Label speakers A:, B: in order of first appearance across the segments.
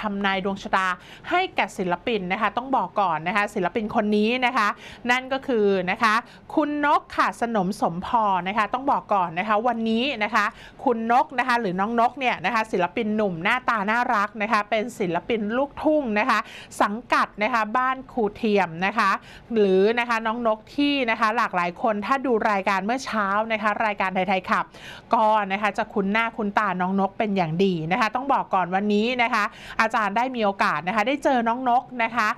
A: ทำนายดวงชะตาให้แก่ศิลปินนะคะต้องบอกก่อนนะคะศิลปินคนนี้นะคะ นั่นก็คือนะคะคุณนกค่ะสนมสมพรนะคะต้องบอกก่อนนะคะ วันนี้นะคะคุณนกนะคะหรือน้องนกเนี่ยนะคะศิลปินหนุ่มหน้าตาน่ารักนะคะเป็นศิลปินลูกทุ่งนะคะสังกัดนะคะบ้านครูเทียมนะคะ หรือนะคะน้องนกที่นะคะหลากหลายคนถ้าดูรายการเมื่อเช้านะคะรายการไทยๆขับก็นะคะจะคุ้นหน้าคุ้นตาน้องนกเป็นอย่างดีนะคะต้องบอกก่อนวันนี้นะคะอาจารย์ได้มีโอกาสนะคะได้เจอน้องนกนะคะ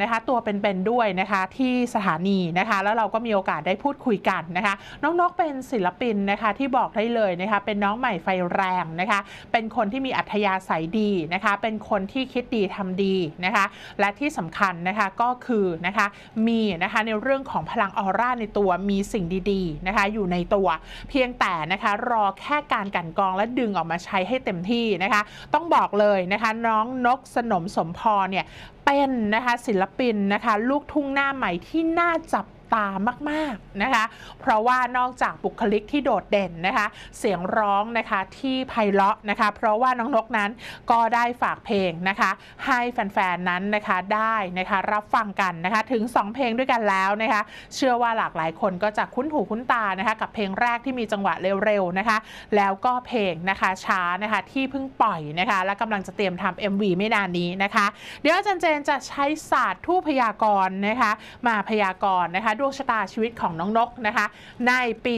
A: นะคะ ตัวเป็นๆด้วยนะคะที่สถานีนะคะแล้วเราก็มีโอกาสได้พูดคุยกันนะคะ น้องนกเป็นศิลปินนะคะ ที่บอกได้เลยนะคะ เป็นน้องใหม่ไฟแรงนะคะเป็นคนที่มีอัธยาศัยดีนะคะ เป็นคนที่คิดดีทำดีนะคะ และที่สำคัญนะคะก็คือนะคะมีนะคะในเรื่องของพลังออร่าในตัวมีสิ่งดี ๆนะคะ อยู่ในตัวเพียงแต่นะคะรอแค่การกันกองและดึงออกมาใช้ให้เต็มที่นะคะ ต้องบอกเลยนะคะน้องน้องนกสนมสมพรเนี่ยเป็นนะคะศิลปินนะคะลูกทุ่งหน้าใหม่ที่น่าจับามากๆนะคะ เพราะว่านอกจากบุคลิกที่โดดเด่นนะคะ เสียงร้องนะคะที่ไพเราะนะคะ เพราะว่าน้องนกนั้นก็ได้ฝากเพลงนะคะ ให้แฟนๆนั้นนะคะได้นะคะรับฟังกันนะคะถึง 2 เพลงด้วยกันแล้วนะคะ เชื่อว่าหลากหลายคนก็จะคุ้นหูคุ้นตานะคะกับเพลงแรกที่มีจังหวะเร็วๆนะคะ แล้วก็เพลงนะคะช้านะคะที่เพิ่งปล่อยนะคะ และกำลังจะเตรียมทำ MV ไม่นานนี้นะคะ เดี๋ยวอาจารย์เจนจะใช้ศาสตร์ทู่พยากรณ์นะคะ มาพยากรณ์นะคะวงชะตาชีวิตของน้องนกนะคะในปี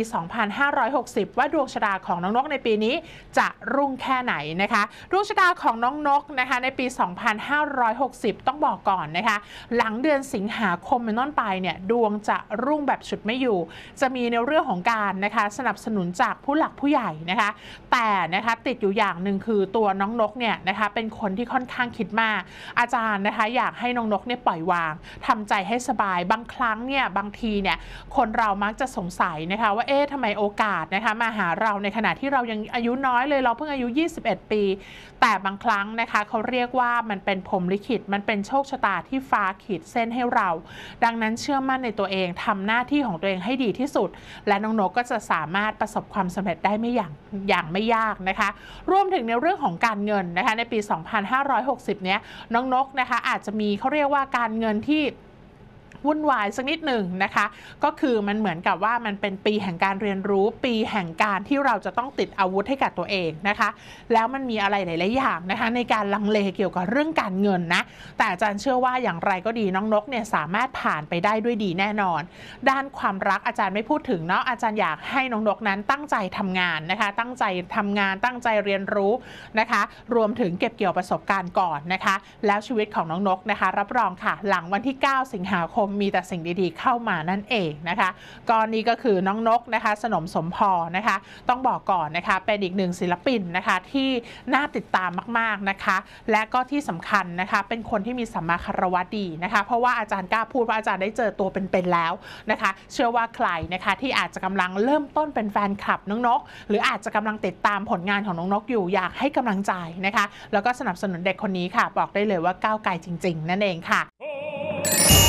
A: 2560 ว่าดวงชะตาของน้องนก ในปีนี้จะรุ่งแค่ไหนนะคะดวงชะตาของน้องนกนะคะในปี 2560 ต้องบอกก่อนนะคะหลังเดือนสิงหาคมเป็นต้นไปเนี่ยดวงจะรุ่งแบบฉุดไม่อยู่ จะมีในเรื่องของการนะคะสนับสนุนจากผู้หลักผู้ใหญ่นะคะ แต่นะคะติดอยู่อย่างหนึ่งคือตัวน้องนกเนี่ยนะคะเป็นคนที่ค่อนข้างคิดมาก อาจารย์นะคะอยากให้น้องนกเนี่ยปล่อยวาง ทำใจให้สบาย บางครั้งเนี่ยบางทีเนี่ยคนเรามักจะสงสัยนะคะว่าเอ๊ะทำไมโอกาสนะคะมาหาเราในขณะที่เรายังอายุน้อยเลยเราเพิ่งอายุ 21 ปี แต่บางครั้งนะคะเขาเรียกว่ามันเป็นผมลิขิตมันเป็นโชคชะตาที่ฟ้าขีดเส้นให้เรา ดังนั้นเชื่อมั่นในตัวเองทำหน้าที่ของตัวเองให้ดีที่สุด และน้องนกก็จะสามารถประสบความสำเร็จได้ไม่อย่างอย่างไม่ยากนะคะรวมถึงในเรื่องของการเงินนะคะในปี 2560 เนี้ยน้องนกนะคะอาจจะมีเขาเรียกว่าการเงินที่วุ่นวายสักนิดหนึ่งนะคะก็คือมันเหมือนกับว่ามันเป็นปีแห่งการเรียนรู้ ปีแห่งการที่เราจะต้องติดอาวุธให้กับตัวเองนะคะแล้วมันมีอะไรหลาย ๆ อย่างนะคะในการลังเลเกี่ยวกับเรื่องการเงินนะแต่อาจารย์เชื่อว่าอย่างไรก็ดีน้องนกเนี่ยสามารถผ่านไปได้ด้วยดีแน่นอน ด้านความรักอาจารย์ไม่พูดถึงเนาะอาจารย์อยากให้น้องนกนั้นตั้งใจทำงานนะคะตั้งใจทำงานตั้งใจเรียนรู้นะคะรวมถึงเก็บเกี่ยวประสบการณ์ก่อนนะคะแล้วชีวิตของน้องนกนะคะ รับรองค่ะหลังวันที่ 9 สิงหาคมมมีแต่สิ่งดีๆเข้ามานั่นเองนะคะ กรนีก็คือน้องนกนะคะ สนมสมพรนะคะ ต้องบอกก่อนนะคะเป็นอีกหนึ่งศิลปินนะคะที่น่าติดตามมากๆนะคะ และก็ที่สำคัญนะคะ เป็นคนที่มีสัมมาคารวะดีนะคะเพราะว่าอาจารย์กล้าพูดว่าอาจารย์ได้เจอตัวเป็นๆแล้วนะคะ เชื่อว่าใครนะคะที่อาจจะกำลังเริ่มต้นเป็นแฟนคลับน้องนก หรืออาจจะกำลังติดตามผลงานของน้องนกอยู่ อยากให้กำลังใจนะคะ แล้วก็สนับสนุนเด็กคนนี้ค่ะ บอกได้เลยว่าก้าวไกลจริง ๆ นั่นเองค่ะ